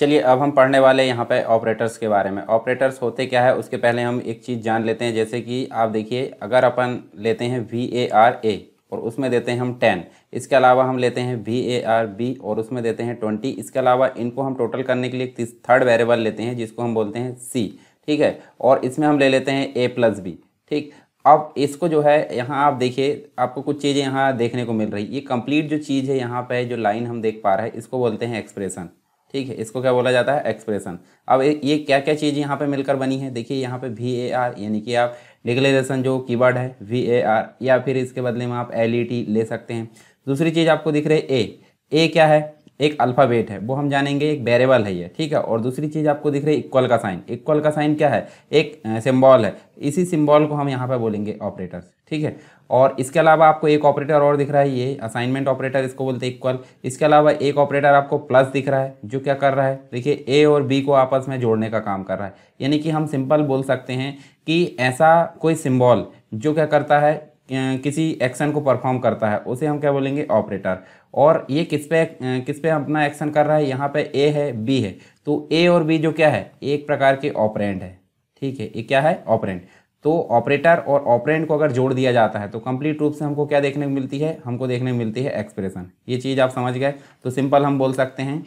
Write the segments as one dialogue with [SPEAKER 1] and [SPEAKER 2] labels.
[SPEAKER 1] चलिए अब हम पढ़ने वाले यहाँ पे ऑपरेटर्स के बारे में ऑपरेटर्स होते क्या है उसके पहले हम एक चीज़ जान लेते हैं जैसे कि आप देखिए अगर अपन लेते हैं वी ए आर ए और उसमें देते हैं हम टेन इसके अलावा हम लेते हैं वी ए आर बी और उसमें देते हैं ट्वेंटी इसके अलावा इनको हम टोटल करने के लिए थर्ड वेरेबल लेते हैं जिसको हम बोलते हैं सी ठीक है और इसमें हम ले लेते हैं ए प्लस बी ठीक अब इसको जो है यहाँ आप देखिए आपको कुछ चीज़ें यहाँ देखने को मिल रही ये कंप्लीट जो चीज़ है यहाँ पे जो लाइन हम देख पा रहे हैं इसको बोलते हैं एक्सप्रेशन ठीक है इसको क्या बोला जाता है एक्सप्रेशन अब ये क्या क्या चीज़ यहाँ पे मिलकर बनी है देखिए यहाँ पे वी ए आर यानी कि आप डिक्लेरेशन जो कीवर्ड है वी ए आर या फिर इसके बदले में आप एल ई टी ले सकते हैं दूसरी चीज़ आपको दिख रही है ए ए क्या है एक अल्फ़ाबेट है वो हम जानेंगे एक वेरेबल है ये ठीक है और दूसरी चीज़ आपको दिख रही है इक्वल का साइन इक्वल का साइन क्या है एक सिम्बॉल है इसी सिम्बॉल को हम यहाँ पर बोलेंगे ऑपरेटर्स ठीक है और इसके अलावा आपको एक ऑपरेटर और दिख रहा है ये असाइनमेंट ऑपरेटर इसको बोलते हैं इक्वल इसके अलावा एक ऑपरेटर आपको प्लस दिख रहा है जो क्या कर रहा है देखिए ए और बी को आपस में जोड़ने का काम कर रहा है यानी कि हम सिंपल बोल सकते हैं कि ऐसा कोई सिम्बॉल जो क्या करता है किसी एक्शन को परफॉर्म करता है उसे हम क्या बोलेंगे ऑपरेटर और ये किस पे किस पे अपना एक्शन कर रहा है यहाँ पे ए है बी है तो ए और बी जो क्या है एक प्रकार के ऑपरेंट है ठीक है ये क्या है ऑपरेंट तो ऑपरेटर और ऑपरेंट को अगर जोड़ दिया जाता है तो कंप्लीट रूप से हमको क्या देखने को मिलती है हमको देखने को मिलती है एक्सप्रेशन ये चीज़ आप समझ गए तो सिंपल हम बोल सकते हैं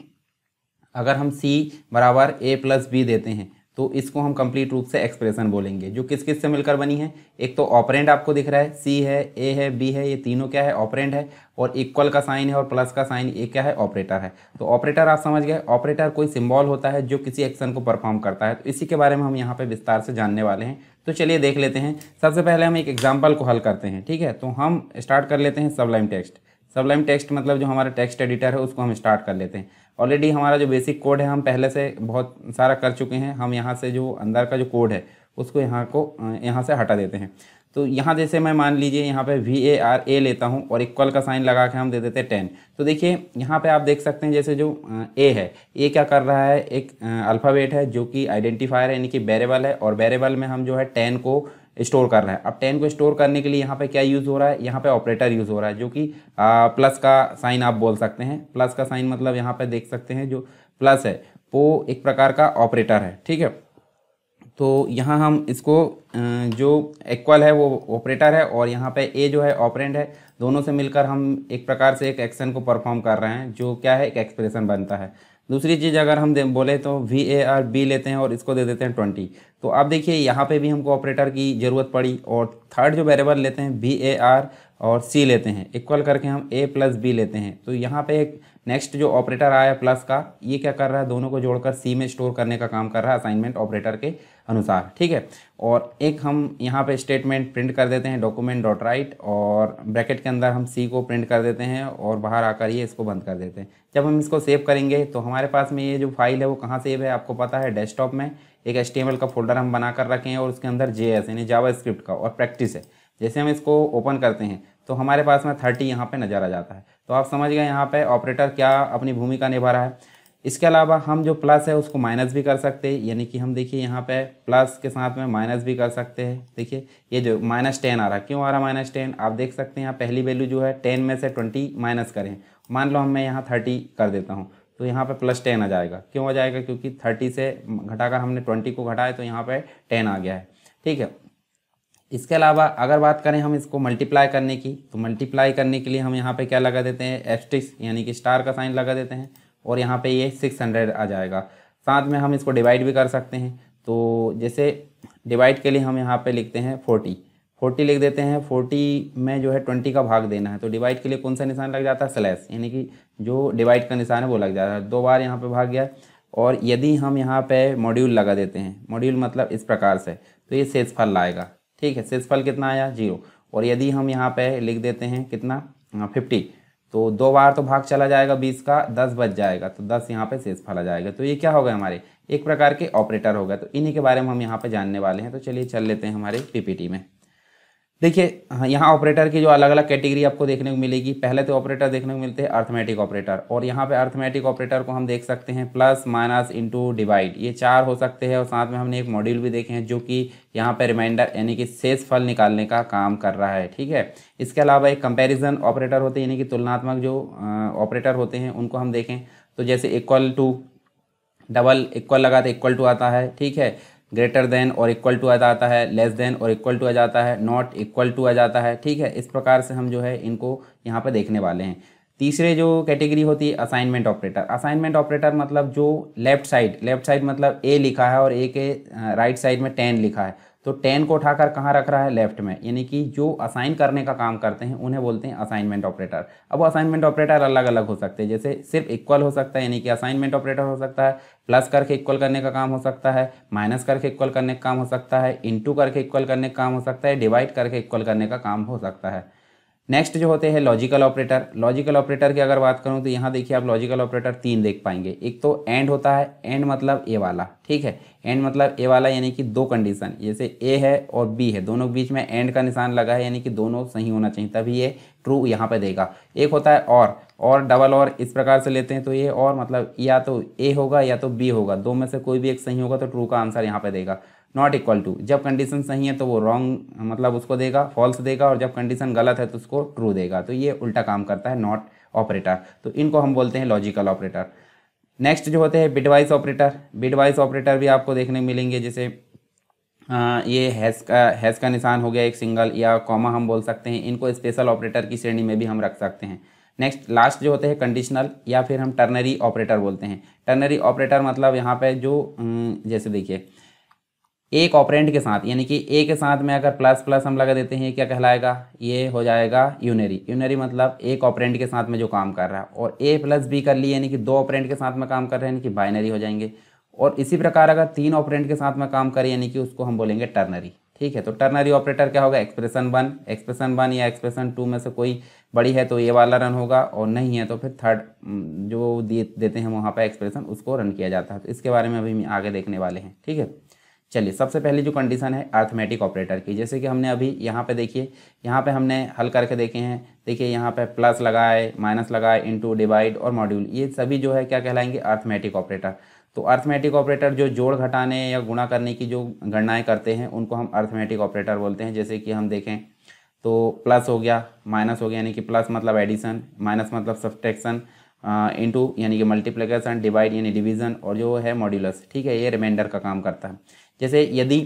[SPEAKER 1] अगर हम सी बराबर ए प्लस बी देते हैं तो इसको हम कंप्लीट रूप से एक्सप्रेशन बोलेंगे जो किस किस से मिलकर बनी है एक तो ऑपरेंड आपको दिख रहा है सी है ए है बी है ये तीनों क्या है ऑपरेंड है और इक्वल का साइन है और प्लस का साइन ये क्या है ऑपरेटर है तो ऑपरेटर आप समझ गए ऑपरेटर कोई सिंबल होता है जो किसी एक्शन को परफॉर्म करता है तो इसी के बारे में हम यहाँ पर विस्तार से जानने वाले हैं तो चलिए देख लेते हैं सबसे पहले हम एक एग्जाम्पल को हल करते हैं ठीक है तो हम स्टार्ट कर लेते हैं सबलाइम टेक्स्ट सबलाइम टेक्स्ट मतलब जो हमारा टेक्स्ट एडिटर है उसको हम स्टार्ट कर लेते हैं ऑलरेडी हमारा जो बेसिक कोड है हम पहले से बहुत सारा कर चुके हैं हम यहाँ से जो अंदर का जो कोड है उसको यहाँ को यहाँ से हटा देते हैं तो यहाँ जैसे मैं मान लीजिए यहाँ पे वी ए आर ए लेता हूँ और इक्वल का साइन लगा के हम दे देते हैं टेन तो देखिए यहाँ पे आप देख सकते हैं जैसे जो ए है ए क्या कर रहा है एक अल्फ़ाबेट है जो कि आइडेंटिफायर है यानी कि वेरेबल है और वेरेबल में हम जो है टेन को स्टोर करना है अब टेन को स्टोर करने के लिए यहाँ पे क्या यूज़ हो रहा है यहाँ पे ऑपरेटर यूज़ हो रहा है जो कि प्लस का साइन आप बोल सकते हैं प्लस का साइन मतलब यहाँ पे देख सकते हैं जो प्लस है वो एक प्रकार का ऑपरेटर है ठीक है तो यहाँ हम इसको जो इक्वल है वो ऑपरेटर है और यहाँ पे ए जो है ऑपरेंड है दोनों से मिलकर हम एक प्रकार से एक एक्शन को परफॉर्म कर रहे हैं जो क्या है एक एक्सप्रेशन बनता है दूसरी चीज़ अगर हम बोले तो वी ए आर बी लेते हैं और इसको दे देते हैं ट्वेंटी तो आप देखिए यहाँ पे भी हमको ऑपरेटर की ज़रूरत पड़ी और थर्ड जो वेरेबल लेते हैं वी ए आर और सी लेते हैं इक्वल करके हम ए प्लस बी लेते हैं तो यहाँ पे एक नेक्स्ट जो ऑपरेटर आया प्लस का ये क्या कर रहा है दोनों को जोड़कर सी में स्टोर करने का काम कर रहा है असाइनमेंट ऑपरेटर के अनुसार ठीक है और एक हम यहाँ पे स्टेटमेंट प्रिंट कर देते हैं डॉक्यूमेंट डॉट राइट और ब्रैकेट के अंदर हम सी को प्रिंट कर देते हैं और बाहर आकर ये इसको बंद कर देते हैं जब हम इसको सेव करेंगे तो हमारे पास में ये जो फाइल है वो कहाँ सेव है आपको पता है डेस्कटॉप में एक एस का फोल्डर हम बना कर रखे हैं और उसके अंदर जे यानी जावा का और प्रैक्टिस है जैसे हम इसको ओपन करते हैं तो हमारे पास में थर्टी यहाँ पर नज़र आ जाता है तो आप समझ गए यहाँ पर ऑपरेटर क्या अपनी भूमिका निभा रहा है इसके अलावा हम जो प्लस है उसको माइनस भी कर सकते हैं यानी कि हम देखिए यहाँ पे प्लस के साथ में माइनस भी कर सकते हैं देखिए ये जो माइनस टेन आ रहा है क्यों आ रहा है माइनस टेन आप देख सकते हैं यहाँ पहली वैल्यू जो है टेन में से ट्वेंटी माइनस करें मान लो हम मैं यहाँ थर्टी कर देता हूँ तो यहाँ पर प्लस टेन आ जाएगा क्यों आ जाएगा क्योंकि थर्टी से घटाकर हमने ट्वेंटी को घटाया तो यहाँ पर टेन आ गया है ठीक है इसके अलावा अगर बात करें हम इसको मल्टीप्लाई करने की तो मल्टीप्लाई करने के लिए हम यहाँ पर क्या लगा देते हैं एस्टिक्स यानी कि स्टार का साइन लगा देते हैं और यहाँ पे ये सिक्स हंड्रेड आ जाएगा साथ में हम इसको डिवाइड भी कर सकते हैं तो जैसे डिवाइड के लिए हम यहाँ पे लिखते हैं फोर्टी फोर्टी लिख देते हैं फोर्टी में जो है ट्वेंटी का भाग देना है तो डिवाइड के लिए कौन सा निशान लग जाता है स्लैस यानी कि जो डिवाइड का निशान है वो लग जाता है दो बार यहाँ पर भाग गया और यदि हम यहाँ पर मॉड्यूल लगा देते हैं मॉड्यूल मतलब इस प्रकार से तो ये फल लाएगा ठीक है फल कितना आया जीरो और यदि हम यहाँ पर लिख देते हैं कितना फिफ्टी हाँ, तो दो बार तो भाग चला जाएगा बीस का दस बच जाएगा तो दस यहाँ पे फल आ जाएगा तो ये क्या हो गए हमारे एक प्रकार के ऑपरेटर हो गए तो इन्हीं के बारे में हम यहाँ पे जानने वाले हैं तो चलिए चल लेते हैं हमारे पीपीटी में देखिए हाँ, यहाँ ऑपरेटर की जो अलग अलग कैटेगरी आपको देखने को मिलेगी पहले तो ऑपरेटर देखने को मिलते हैं अर्थमेटिक ऑपरेटर और यहाँ पे अर्थमेटिक ऑपरेटर को हम देख सकते हैं प्लस माइनस इंटू डिवाइड ये चार हो सकते हैं और साथ में हमने एक मॉड्यूल भी देखे हैं जो कि यहाँ पे रिमाइंडर यानी कि शेष फल निकालने का काम कर रहा है ठीक है इसके अलावा एक कंपेरिजन ऑपरेटर होते हैं यानी कि तुलनात्मक जो ऑपरेटर होते हैं उनको हम देखें तो जैसे इक्वल टू डबल इक्वल लगा तो इक्वल टू आता है ठीक है ग्रेटर देन और इक्वल टू आ जाता है लेस देन और इक्वल टू आ जाता है नॉट इक्वल टू आ जाता है ठीक है इस प्रकार से हम जो है इनको यहाँ पर देखने वाले हैं तीसरे जो कैटेगरी होती है असाइनमेंट ऑपरेटर असाइनमेंट ऑपरेटर मतलब जो लेफ्ट साइड लेफ्ट साइड मतलब ए लिखा है और ए के राइट साइड में टेन लिखा है तो टेन को उठाकर कहाँ रख रहा है लेफ्ट में यानी कि जो असाइन करने का काम करते हैं उन्हें बोलते हैं असाइनमेंट ऑपरेटर अब असाइनमेंट ऑपरेटर अलग अलग हो सकते हैं जैसे सिर्फ इक्वल हो सकता है यानी कि असाइनमेंट ऑपरेटर हो सकता है प्लस करके इक्वल करने का काम हो सकता है माइनस करके इक्वल करने का काम हो सकता है इंटू करके इक्वल करने का काम हो सकता है डिवाइड करके इक्वल करने का काम हो सकता है नेक्स्ट जो होते हैं लॉजिकल ऑपरेटर लॉजिकल ऑपरेटर की अगर बात करूँ तो यहाँ देखिए आप लॉजिकल ऑपरेटर तीन देख पाएंगे एक तो एंड होता है एंड मतलब ए वाला ठीक है एंड मतलब ए वाला यानी कि दो कंडीशन जैसे ए है और बी है दोनों के बीच में एंड का निशान लगा है यानी कि दोनों सही होना चाहिए तभी ये ट्रू यहाँ पर देगा एक होता है और और डबल और इस प्रकार से लेते हैं तो ये और मतलब या तो ए होगा या तो बी होगा दो में से कोई भी एक सही होगा तो ट्रू का आंसर यहाँ पर देगा नॉट इक्वल टू जब कंडीशन सही है तो वो रॉन्ग मतलब उसको देगा फॉल्स देगा और जब कंडीशन गलत है तो उसको ट्रू देगा तो ये उल्टा काम करता है नॉट ऑपरेटर तो इनको हम बोलते हैं लॉजिकल ऑपरेटर नेक्स्ट जो होते हैं बिडवाइस ऑपरेटर बिडवाइस ऑपरेटर भी आपको देखने मिलेंगे जैसे आ, ये हैस का हैस का निशान हो गया एक सिंगल या कॉमा हम बोल सकते हैं इनको स्पेशल ऑपरेटर की श्रेणी में भी हम रख सकते हैं नेक्स्ट लास्ट जो होते हैं कंडीशनल या फिर हम टर्नरी ऑपरेटर बोलते हैं टर्नरी ऑपरेटर मतलब यहाँ पे जो जैसे देखिए एक ऑपरेंट के साथ यानी कि ए के साथ में अगर प्लस प्लस हम लगा देते हैं क्या कहलाएगा ये हो जाएगा यूनरी यूनरी मतलब एक ऑपरेंट के साथ में जो काम कर रहा है और ए प्लस बी कर लिए यानी कि दो ऑपरेंट के साथ में काम कर रहे हैं यानी कि बाइनरी हो जाएंगे और इसी प्रकार अगर तीन ऑपरेंट के साथ में काम करें यानी कि उसको हम बोलेंगे टर्नरी ठीक है तो टर्नरी ऑपरेटर क्या होगा एक्सप्रेशन वन एक्सप्रेशन वन या एक्सप्रेशन टू में से कोई बड़ी है तो ये वाला रन होगा और नहीं है तो फिर थर्ड जो देते हैं वहाँ पर एक्सप्रेशन उसको रन किया जाता है तो इसके बारे में अभी हम आगे देखने वाले हैं ठीक है चलिए सबसे पहले जो कंडीशन है अर्थमेटिक ऑपरेटर की जैसे कि हमने अभी यहाँ पे देखिए यहाँ पे हमने हल करके देखे हैं देखिए यहाँ पे प्लस लगाए माइनस लगाए इंटू डिवाइड और मॉड्यूल ये सभी जो है क्या कहलाएंगे अर्थमेटिक ऑपरेटर तो अर्थमेटिक ऑपरेटर जो जोड़ घटाने या गुणा करने की जो गणनाएँ करते हैं उनको हम अर्थमेटिक ऑपरेटर बोलते हैं जैसे कि हम देखें तो प्लस हो गया माइनस हो गया यानी कि प्लस मतलब एडिशन माइनस मतलब सब्ट्रैक्शन इंटू यानी कि मल्टीप्लिकेशन डिवाइड यानी डिवीजन और जो है मॉड्यूलस ठीक है ये रिमाइंडर का काम करता है जैसे यदि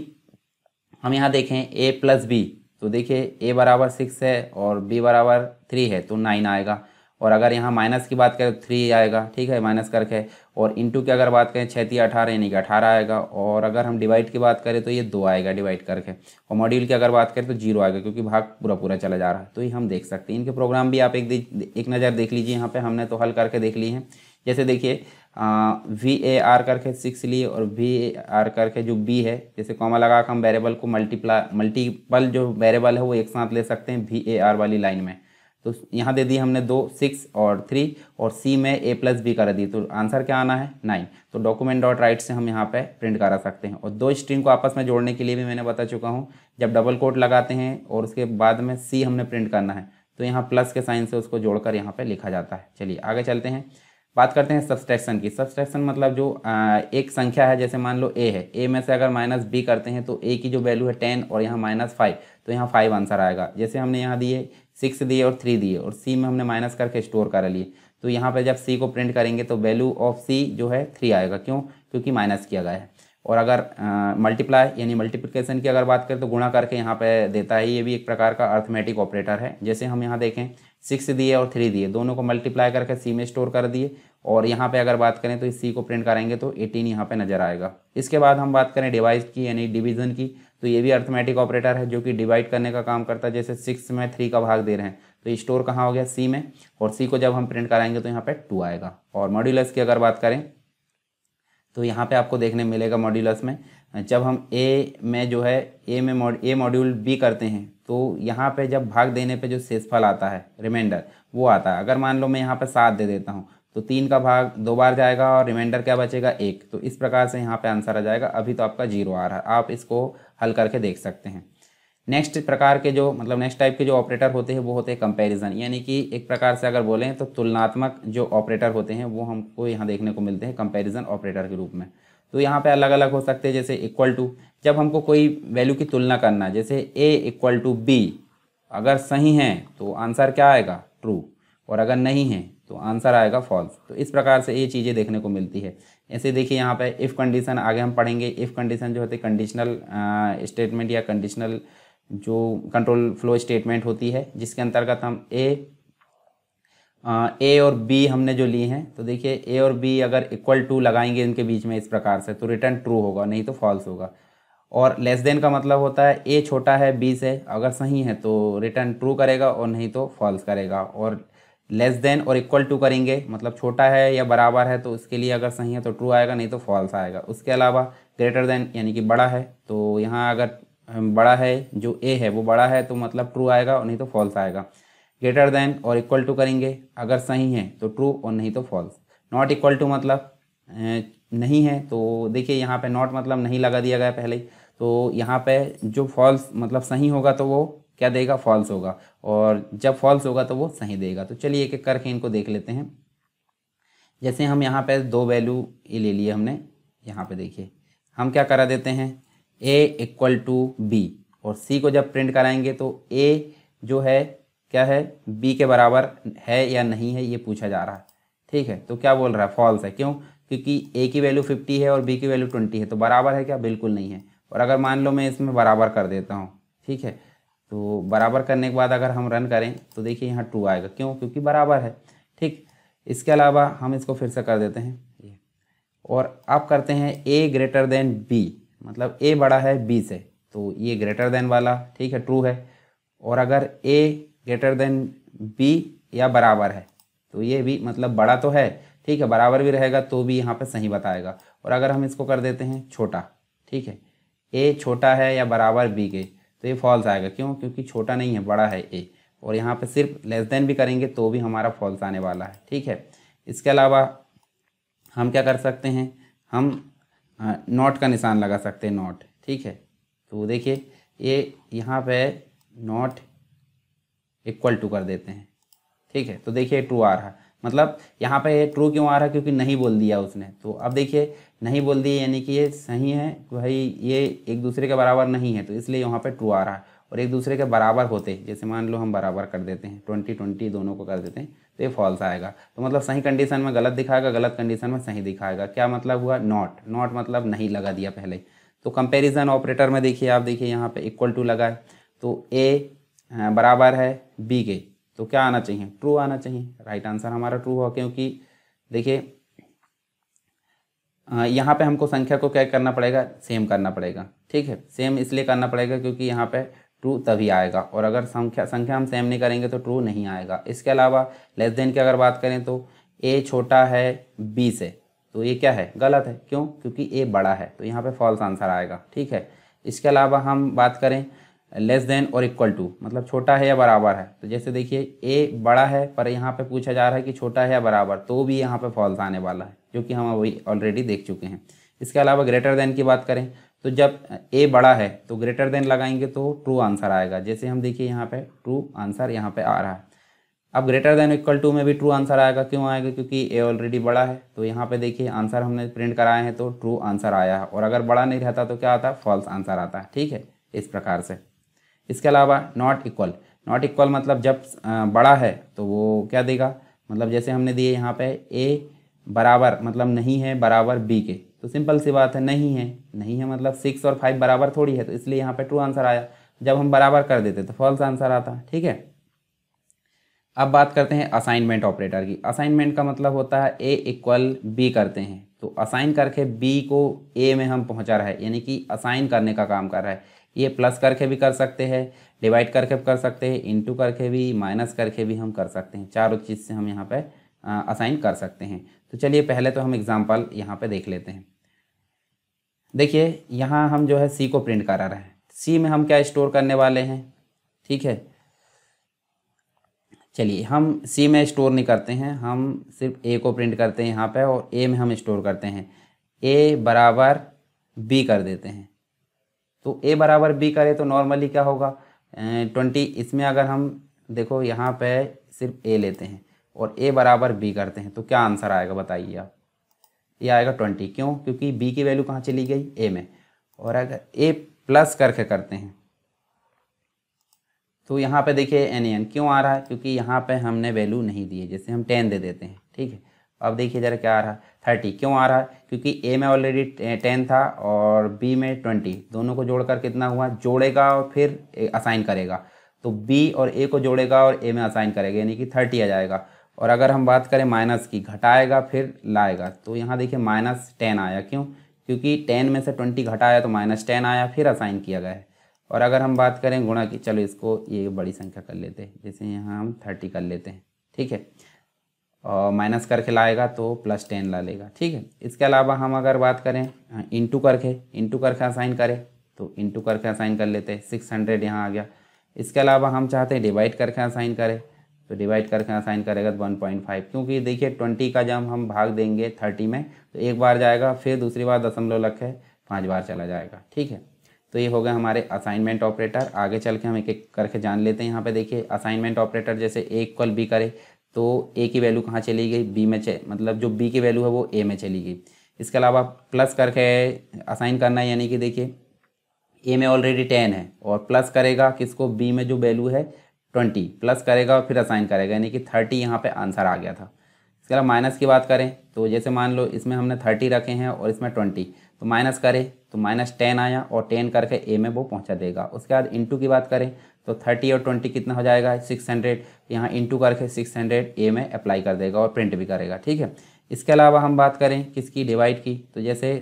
[SPEAKER 1] हम यहाँ देखें ए प्लस बी तो देखिए ए बराबर सिक्स है और बी बराबर थ्री है तो नाइन आएगा और अगर यहाँ माइनस की बात करें तो थ्री आएगा ठीक है माइनस करके और इनटू की अगर बात करें छः अठारह यानी कि अठारह आएगा और अगर हम डिवाइड की बात करें तो ये दो आएगा डिवाइड करके और मॉड्यूल की अगर बात करें तो जीरो आएगा क्योंकि भाग पूरा पूरा चला जा रहा है तो ये हम देख सकते हैं इनके प्रोग्राम भी आप एक एक नज़र देख लीजिए यहाँ पर हमने तो हल करके देख ली है जैसे देखिए वी ए आर करके सिक्स लिए और वी ए आर करके जो बी है जैसे कॉमा लगा कर हम वेरेबल को मल्टीप्ला मल्टीपल जो वेरेबल है वो एक साथ ले सकते हैं वी ए आर वाली लाइन में तो यहाँ दे दी हमने दो सिक्स और थ्री और सी में ए प्लस बी कर दी तो आंसर क्या आना है नाइन तो डॉक्यूमेंट डॉट राइट से हम यहाँ पे प्रिंट करा सकते हैं और दो स्ट्रिंग को आपस में जोड़ने के लिए भी मैंने बता चुका हूँ जब डबल कोट लगाते हैं और उसके बाद में सी हमने प्रिंट करना है तो यहाँ प्लस के साइन से उसको जोड़कर यहाँ पे लिखा जाता है चलिए आगे चलते हैं बात करते हैं सब्सट्रैक्शन की सब्सट्रैक्शन मतलब जो आ, एक संख्या है जैसे मान लो ए है ए में से अगर माइनस बी करते हैं तो ए की जो वैल्यू है टेन और यहाँ माइनस फाइव तो यहाँ फाइव आंसर आएगा जैसे हमने यहाँ दिए सिक्स दिए और थ्री दिए और सी में हमने माइनस करके स्टोर कर लिए तो यहाँ पर जब सी को प्रिंट करेंगे तो वैल्यू ऑफ सी जो है थ्री आएगा क्यों क्योंकि माइनस किया गया है और अगर मल्टीप्लाई यानी मल्टीप्लिकेशन की अगर बात करें तो गुणा करके यहाँ पे देता है ये भी एक प्रकार का अर्थमेटिक ऑपरेटर है जैसे हम यहाँ देखें सिक्स दिए और थ्री दिए दोनों को मल्टीप्लाई करके सी में स्टोर कर दिए और यहाँ पे अगर बात करें तो इस सी को प्रिंट कराएंगे तो एटीन यहाँ पे नजर आएगा इसके बाद हम बात करें डिवाइस की यानी डिवीजन की तो ये भी अर्थमेटिक ऑपरेटर है जो कि डिवाइड करने का काम करता है जैसे सिक्स में थ्री का भाग दे रहे हैं तो स्टोर कहाँ हो गया सी में और सी को जब हम प्रिंट कराएंगे तो यहाँ पर टू आएगा और मॉड्यूलस की अगर बात करें तो यहाँ पे आपको देखने मिलेगा मॉड्यूलस में जब हम ए में जो है ए में मॉड ए मॉड्यूल बी करते हैं तो यहाँ पे जब भाग देने पे जो शेषफल आता है रिमाइंडर वो आता है अगर मान लो मैं यहाँ पे सात दे देता हूँ तो तीन का भाग दो बार जाएगा और रिमाइंडर क्या बचेगा एक तो इस प्रकार से यहाँ पे आंसर आ जाएगा अभी तो आपका जीरो आ रहा है आप इसको हल करके देख सकते हैं नेक्स्ट प्रकार के जो मतलब नेक्स्ट टाइप के जो ऑपरेटर होते हैं वो होते हैं कंपेरिजन यानी कि एक प्रकार से अगर बोलें तो तुलनात्मक जो ऑपरेटर होते हैं वो हमको यहाँ देखने को मिलते हैं कंपेरिजन ऑपरेटर के रूप में तो यहाँ पे अलग अलग हो सकते हैं जैसे इक्वल टू जब हमको कोई वैल्यू की तुलना करना जैसे ए इक्वल टू बी अगर सही है तो आंसर क्या आएगा ट्रू और अगर नहीं है तो आंसर आएगा फॉल्स तो इस प्रकार से ये चीज़ें देखने को मिलती है ऐसे देखिए यहाँ पे इफ़ कंडीशन आगे हम पढ़ेंगे इफ़ कंडीशन जो होते कंडीशनल स्टेटमेंट या कंडीशनल जो कंट्रोल फ्लो स्टेटमेंट होती है जिसके अंतर्गत हम ए ए और बी हमने जो लिए हैं तो देखिए ए और बी अगर इक्वल टू लगाएंगे इनके बीच में इस प्रकार से तो रिटर्न ट्रू होगा नहीं तो फॉल्स होगा और लेस देन का मतलब होता है ए छोटा है बी से अगर सही है तो रिटर्न ट्रू करेगा और नहीं तो फॉल्स करेगा और लेस देन और इक्वल टू करेंगे मतलब छोटा है या बराबर है तो उसके लिए अगर सही है तो ट्रू आएगा नहीं तो फॉल्स आएगा उसके अलावा ग्रेटर देन यानी कि बड़ा है तो यहाँ अगर बड़ा है जो ए है वो बड़ा है तो मतलब ट्रू आएगा और नहीं तो फॉल्स आएगा ग्रेटर देन और इक्वल टू करेंगे अगर सही है तो ट्रू और नहीं तो फॉल्स नॉट इक्वल टू मतलब अं, नहीं है तो देखिए यहाँ पे नॉट मतलब नहीं लगा दिया गया पहले ही तो यहाँ पे जो फॉल्स मतलब सही होगा तो वो क्या देगा फॉल्स होगा और जब फॉल्स होगा तो वो सही देगा तो चलिए एक एक करके इनको देख लेते हैं जैसे हम यहाँ पे दो वैल्यू ये ले लिए हमने यहाँ पे देखिए हम क्या करा देते हैं ए इक्वल टू बी और सी को जब प्रिंट कराएंगे तो ए जो है क्या है बी के बराबर है या नहीं है ये पूछा जा रहा है ठीक है तो क्या बोल रहा है फॉल्स है क्यों क्योंकि ए की वैल्यू फिफ्टी है और बी की वैल्यू ट्वेंटी है तो बराबर है क्या बिल्कुल नहीं है और अगर मान लो मैं इसमें बराबर कर देता हूँ ठीक है तो बराबर करने के बाद अगर हम रन करें तो देखिए यहाँ टू आएगा क्यों क्योंकि बराबर है ठीक इसके अलावा हम इसको फिर से कर देते हैं और अब करते हैं ए ग्रेटर देन बी मतलब ए बड़ा है बी से तो ये ग्रेटर देन वाला ठीक है ट्रू है और अगर ए ग्रेटर देन बी या बराबर है तो ये भी मतलब बड़ा तो है ठीक है बराबर भी रहेगा तो भी यहाँ पर सही बताएगा और अगर हम इसको कर देते हैं छोटा ठीक है ए छोटा है या बराबर बी के तो ये फॉल्स आएगा क्यों क्योंकि छोटा नहीं है बड़ा है ए और यहाँ पे सिर्फ लेस देन भी करेंगे तो भी हमारा फॉल्स आने वाला है ठीक है इसके अलावा हम क्या कर सकते हैं हम नॉट का निशान लगा सकते हैं नॉट ठीक है तो देखिए ये यहाँ पे नॉट इक्वल टू कर देते हैं ठीक है तो देखिए ट्रू आ रहा मतलब यहाँ पे ट्रू क्यों आ रहा क्योंकि नहीं बोल दिया उसने तो अब देखिए नहीं बोल दिए यानी कि ये सही है भाई ये एक दूसरे के बराबर नहीं है तो इसलिए यहाँ पे ट्रू आ रहा है और एक दूसरे के बराबर होते जैसे मान लो हम बराबर कर देते हैं ट्वेंटी ट्वेंटी दोनों को कर देते हैं तो ये फॉल्स आएगा तो मतलब सही कंडीशन में गलत दिखाएगा गलत कंडीशन में सही दिखाएगा क्या मतलब हुआ नॉट नॉट मतलब नहीं लगा दिया पहले तो कंपेरिजन ऑपरेटर में देखिए आप देखिए यहाँ पर इक्वल टू लगा है तो ए हाँ, बराबर है बी के तो क्या आना चाहिए ट्रू आना चाहिए राइट आंसर हमारा ट्रू हो क्योंकि देखिए यहाँ पे हमको संख्या को क्या करना पड़ेगा सेम करना पड़ेगा ठीक है सेम इसलिए करना पड़ेगा क्योंकि यहाँ पे ट्रू तभी आएगा और अगर संख्या संख्या हम सेम नहीं करेंगे तो ट्रू नहीं आएगा इसके अलावा लेस देन की अगर बात करें तो ए छोटा है बी से तो ये क्या है गलत है क्यों क्योंकि ए बड़ा है तो यहाँ पे फॉल्स आंसर आएगा ठीक है इसके अलावा हम बात करें लेस देन और इक्वल टू मतलब छोटा है या बराबर है तो जैसे देखिए ए बड़ा है पर यहाँ पे पूछा जा रहा है कि छोटा है या बराबर तो भी यहाँ पे फॉल्स आने वाला है जो कि हम वही ऑलरेडी देख चुके हैं इसके अलावा ग्रेटर देन की बात करें तो जब ए बड़ा है तो ग्रेटर देन लगाएंगे तो ट्रू आंसर आएगा जैसे हम देखिए यहाँ पर ट्रू आंसर यहाँ पर आ रहा है अब ग्रेटर देन इक्वल टू में भी ट्रू आंसर आएगा क्यों आएगा क्योंकि ए ऑलरेडी बड़ा है तो यहाँ पे देखिए आंसर हमने प्रिंट कराए हैं तो ट्रू आंसर आया है और अगर बड़ा नहीं रहता तो क्या आता फॉल्स आंसर आता है ठीक है इस प्रकार से इसके अलावा नॉट इक्वल नॉट इक्वल मतलब जब बड़ा है तो वो क्या देगा मतलब जैसे हमने दिए यहाँ पे ए बराबर मतलब नहीं है बराबर बी के तो सिंपल सी बात है नहीं है नहीं है मतलब सिक्स और फाइव बराबर थोड़ी है तो इसलिए यहाँ पे ट्रू आंसर आया जब हम बराबर कर देते तो फॉल्स आंसर आता ठीक है अब बात करते हैं असाइनमेंट ऑपरेटर की असाइनमेंट का मतलब होता है ए इक्वल बी करते हैं तो असाइन करके बी को ए में हम पहुंचा रहा है यानी कि असाइन करने का काम कर रहा है ये प्लस करके भी कर सकते हैं डिवाइड करके भी कर सकते हैं इंटू करके भी माइनस करके भी हम कर सकते हैं चारों चीज़ से हम यहाँ पे असाइन कर सकते हैं तो चलिए पहले तो हम एग्ज़ाम्पल यहाँ पे देख लेते हैं देखिए यहाँ हम जो है सी को प्रिंट करा रहे हैं सी में हम क्या स्टोर करने वाले हैं ठीक है चलिए हम सी में स्टोर नहीं करते हैं हम सिर्फ ए को प्रिंट करते हैं यहाँ पे और ए में हम स्टोर करते हैं ए बराबर बी कर देते हैं तो ए बराबर बी करें तो नॉर्मली क्या होगा ट्वेंटी इसमें अगर हम देखो यहाँ पे सिर्फ ए लेते हैं और ए बराबर बी करते हैं तो क्या आंसर आएगा बताइए आप ये आएगा ट्वेंटी क्यों क्योंकि बी की वैल्यू कहाँ चली गई ए में और अगर ए प्लस करके करते हैं तो यहाँ पे देखिए एन एन क्यों आ रहा है क्योंकि यहाँ पे हमने वैल्यू नहीं दी है जैसे हम टेन दे देते हैं ठीक है अब देखिए ज़रा क्या आ रहा है थर्टी क्यों आ रहा है क्योंकि ए में ऑलरेडी टेन था और बी में ट्वेंटी दोनों को जोड़कर कितना हुआ जोड़ेगा और फिर असाइन करेगा तो बी और ए को जोड़ेगा और ए में असाइन करेगा यानी कि थर्टी आ जाएगा और अगर हम बात करें माइनस की घटाएगा फिर लाएगा तो यहाँ देखिए माइनस टेन आया क्यों क्योंकि टेन में से ट्वेंटी घटाया तो माइनस टेन आया फिर असाइन किया गया है और अगर हम बात करें गुणा की चलो इसको ये बड़ी संख्या कर लेते हैं जैसे यहाँ हम थर्टी कर लेते हैं ठीक है और माइनस करके लाएगा तो प्लस टेन ला लेगा ठीक है इसके अलावा हम अगर बात करें इंटू करके इंटू करके असाइन करें तो इंटू करके असाइन कर लेते हैं सिक्स हंड्रेड यहाँ आ गया इसके अलावा हम चाहते हैं डिवाइड करके असाइन करें तो डिवाइड करके असाइन करेगा तो वन पॉइंट फाइव क्योंकि देखिए ट्वेंटी का जब हम भाग देंगे थर्टी में तो एक बार जाएगा फिर दूसरी बार दशमलव लख है पाँच बार चला जाएगा ठीक है तो ये हो गया हमारे असाइनमेंट ऑपरेटर आगे चल के हम एक एक करके जान लेते हैं यहाँ पे देखिए असाइनमेंट ऑपरेटर जैसे ए इक्वल बी करे तो ए की वैल्यू कहाँ चली गई बी में मतलब जो बी की वैल्यू है वो ए में चली गई इसके अलावा प्लस करके असाइन करना है यानी कि देखिए ए में ऑलरेडी टेन है और प्लस करेगा किसको बी में जो वैल्यू है ट्वेंटी प्लस करेगा और फिर असाइन करेगा यानी कि थर्टी यहाँ पे आंसर आ गया था इसके अलावा माइनस की बात करें तो जैसे मान लो इसमें हमने थर्टी रखे हैं और इसमें ट्वेंटी तो माइनस करें तो माइनस टेन आया और टेन करके ए में वो पहुँचा देगा उसके बाद इंटू की बात करें तो थर्टी और ट्वेंटी कितना हो जाएगा सिक्स हंड्रेड यहाँ इंटू करके सिक्स हंड्रेड ए में अप्लाई कर देगा और प्रिंट भी करेगा ठीक है इसके अलावा हम बात करें किसकी डिवाइड की तो जैसे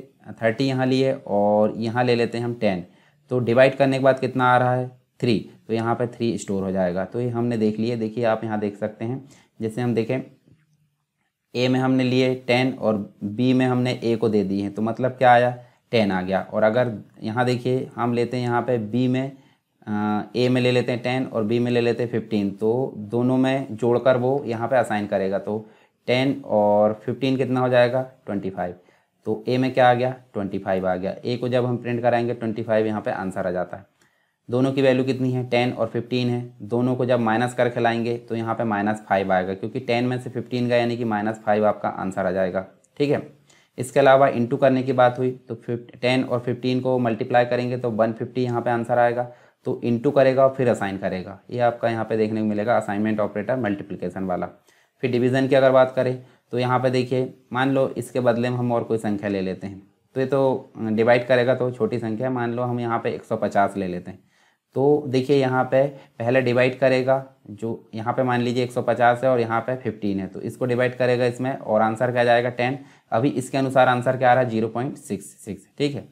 [SPEAKER 1] थर्टी यहाँ लिए और यहाँ ले लेते हैं हम टेन तो डिवाइड करने के बाद कितना आ रहा है थ्री तो यहाँ पर थ्री स्टोर हो जाएगा तो ये हमने देख लिए देखिए आप यहाँ देख सकते हैं जैसे हम देखें ए में हमने लिए टेन और बी में हमने ए को दे दी है तो मतलब क्या आया टेन आ गया और अगर यहाँ देखिए हम लेते हैं यहाँ पे बी में ए में ले लेते हैं टेन और बी में ले लेते हैं फिफ्टीन तो दोनों में जोड़कर वो यहाँ पे असाइन करेगा तो टेन और फिफ्टीन कितना हो जाएगा ट्वेंटी फाइव तो ए में क्या आ गया ट्वेंटी फाइव आ गया ए को जब हम प्रिंट कराएंगे ट्वेंटी फाइव यहाँ पर आंसर आ जाता है दोनों की वैल्यू कितनी है टेन और फिफ्टीन है दोनों को जब माइनस करके लाएंगे तो यहाँ पे माइनस फाइव आएगा क्योंकि टेन में से फिफ्टीन का यानी कि माइनस फाइव आपका आंसर आ जाएगा ठीक है इसके अलावा इंटू करने की बात हुई तो फिफ्ट टेन और फिफ्टीन को मल्टीप्लाई करेंगे तो वन फिफ्टी यहाँ पर आंसर आएगा तो इनटू करेगा और फिर असाइन करेगा ये आपका यहाँ पे देखने को मिलेगा असाइनमेंट ऑपरेटर मल्टीप्लिकेशन वाला फिर डिवीज़न की अगर बात करें तो यहाँ पे देखिए मान लो इसके बदले में हम और कोई संख्या ले लेते हैं तो ये तो डिवाइड करेगा तो छोटी संख्या मान लो हम यहाँ पे 150 ले लेते हैं तो देखिए यहाँ पे पहले डिवाइड करेगा जो यहाँ पे मान लीजिए 150 है और यहाँ पे 15 है तो इसको डिवाइड करेगा इसमें और आंसर क्या जाएगा 10 अभी इसके अनुसार आंसर क्या आ रहा है जीरो पॉइंट सिक्स सिक्स ठीक है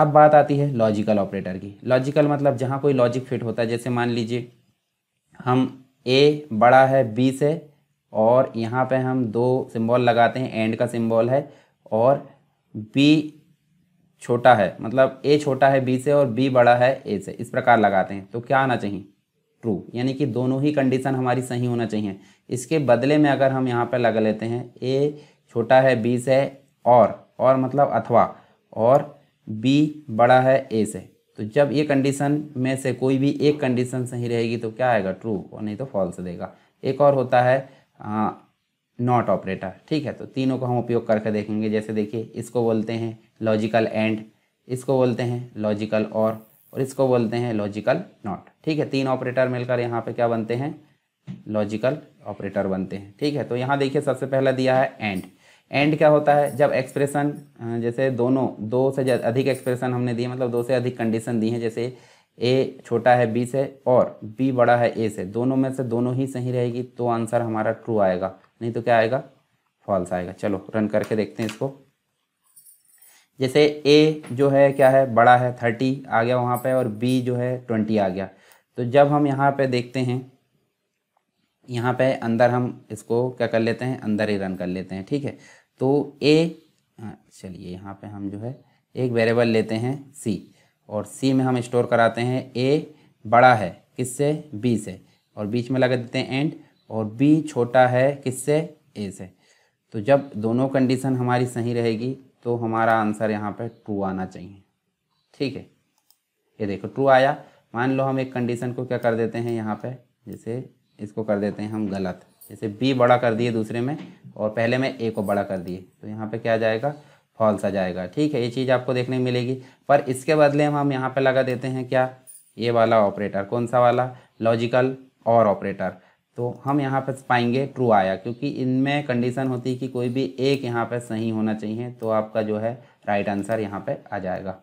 [SPEAKER 1] अब बात आती है लॉजिकल ऑपरेटर की लॉजिकल मतलब जहाँ कोई लॉजिक फिट होता है जैसे मान लीजिए हम ए बड़ा है बी से और यहाँ पे हम दो सिंबल लगाते हैं एंड का सिंबल है और बी छोटा है मतलब ए छोटा है बी से और बी बड़ा है ए से इस प्रकार लगाते हैं तो क्या आना चाहिए ट्रू यानी कि दोनों ही कंडीशन हमारी सही होना चाहिए इसके बदले में अगर हम यहाँ पर लगा लेते हैं ए छोटा है बी से और और मतलब अथवा और बी बड़ा है ए से तो जब ये कंडीशन में से कोई भी एक कंडीशन सही रहेगी तो क्या आएगा ट्रू और नहीं तो फॉल्स देगा एक और होता है नॉट ऑपरेटर ठीक है तो तीनों को हम उपयोग करके देखेंगे जैसे देखिए इसको बोलते हैं लॉजिकल एंड इसको बोलते हैं लॉजिकल और और इसको बोलते हैं लॉजिकल नॉट ठीक है तीन ऑपरेटर मिलकर यहाँ पे क्या बनते हैं लॉजिकल ऑपरेटर बनते हैं ठीक है तो यहाँ देखिए सबसे पहला दिया है एंड एंड क्या होता है जब एक्सप्रेशन जैसे दोनों दो से अधिक एक्सप्रेशन हमने दिए मतलब दो से अधिक कंडीशन दी हैं जैसे ए छोटा है बी से और बी बड़ा है ए से दोनों में से दोनों ही सही रहेगी तो आंसर हमारा ट्रू आएगा नहीं तो क्या आएगा फॉल्स आएगा चलो रन करके देखते हैं इसको जैसे ए जो है क्या है बड़ा है थर्टी आ गया वहाँ पे और बी जो है ट्वेंटी आ गया तो जब हम यहाँ पे देखते हैं यहाँ पे अंदर हम इसको क्या कर लेते हैं अंदर ही रन कर लेते हैं ठीक है तो ए हाँ, चलिए यहाँ पे हम जो है एक वेरिएबल लेते हैं सी और सी में हम स्टोर कराते हैं ए बड़ा है किससे बी से और बीच में लगा देते हैं एंड और बी छोटा है किससे ए से तो जब दोनों कंडीशन हमारी सही रहेगी तो हमारा आंसर यहाँ पे ट्रू आना चाहिए ठीक है ये देखो ट्रू आया मान लो हम एक कंडीशन को क्या कर देते हैं यहाँ पे जैसे इसको कर देते हैं हम गलत जैसे बी बड़ा कर दिए दूसरे में और पहले में ए को बड़ा कर दिए तो यहाँ पे क्या जाएगा फॉल्स आ जाएगा ठीक है ये चीज़ आपको देखने मिलेगी पर इसके बदले हम यहाँ पे लगा देते हैं क्या ये वाला ऑपरेटर कौन सा वाला लॉजिकल और ऑपरेटर तो हम यहाँ पर पाएंगे ट्रू आया क्योंकि इनमें कंडीशन होती कि कोई भी एक यहाँ पर सही होना चाहिए तो आपका जो है राइट आंसर यहाँ पर आ जाएगा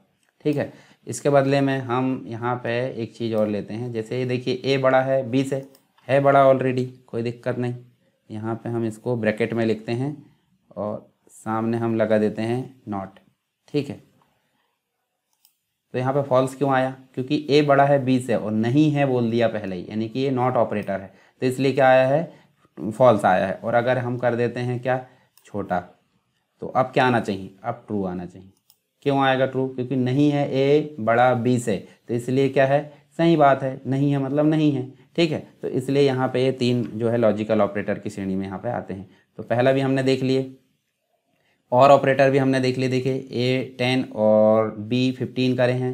[SPEAKER 1] ठीक है इसके बदले में हम यहाँ पे एक चीज़ और लेते हैं जैसे ये देखिए ए बड़ा है बी से है बड़ा ऑलरेडी कोई दिक्कत नहीं यहाँ पे हम इसको ब्रैकेट में लिखते हैं और सामने हम लगा देते हैं नॉट ठीक है तो यहाँ पे फॉल्स क्यों आया क्योंकि ए बड़ा है बी से और नहीं है बोल दिया पहले ही यानी कि ये नॉट ऑपरेटर है तो इसलिए क्या आया है फॉल्स आया है और अगर हम कर देते हैं क्या छोटा तो अब क्या आना चाहिए अब ट्रू आना चाहिए क्यों आएगा ट्रू क्योंकि नहीं है ए बड़ा बी से तो इसलिए क्या है सही बात है नहीं है मतलब नहीं है ठीक है तो इसलिए यहाँ पे ये तीन जो है लॉजिकल ऑपरेटर की श्रेणी में यहाँ पे आते हैं तो पहला भी हमने देख लिए और ऑपरेटर भी हमने देख लिए देखिए ए टेन और बी फिफ्टीन करे हैं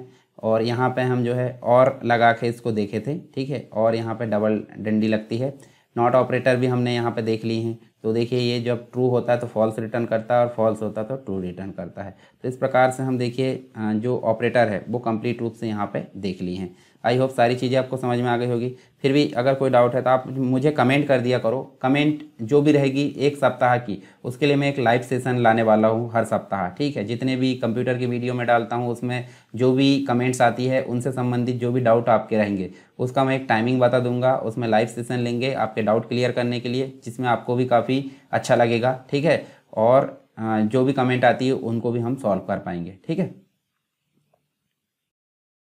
[SPEAKER 1] और यहाँ पे हम जो है और लगा के इसको देखे थे ठीक है और यहाँ पे डबल डंडी लगती है नॉट ऑपरेटर भी हमने यहाँ पे देख ली हैं तो देखिए ये जब ट्रू होता है तो फॉल्स रिटर्न करता है और फॉल्स होता है तो ट्रू रिटर्न करता है तो इस प्रकार से हम देखिए जो ऑपरेटर है वो कंप्लीट रूप से यहाँ पे देख ली हैं आई होप सारी चीज़ें आपको समझ में आ गई होगी फिर भी अगर कोई डाउट है तो आप मुझे कमेंट कर दिया करो कमेंट जो भी रहेगी एक सप्ताह की उसके लिए मैं एक लाइव सेशन लाने वाला हूँ हर सप्ताह ठीक है जितने भी कंप्यूटर की वीडियो में डालता हूँ उसमें जो भी कमेंट्स आती है उनसे संबंधित जो भी डाउट आपके रहेंगे उसका मैं एक टाइमिंग बता दूंगा उसमें लाइव सेशन लेंगे आपके डाउट क्लियर करने के लिए जिसमें आपको भी काफ़ी अच्छा लगेगा ठीक है और जो भी कमेंट आती है उनको भी हम सॉल्व कर पाएंगे ठीक है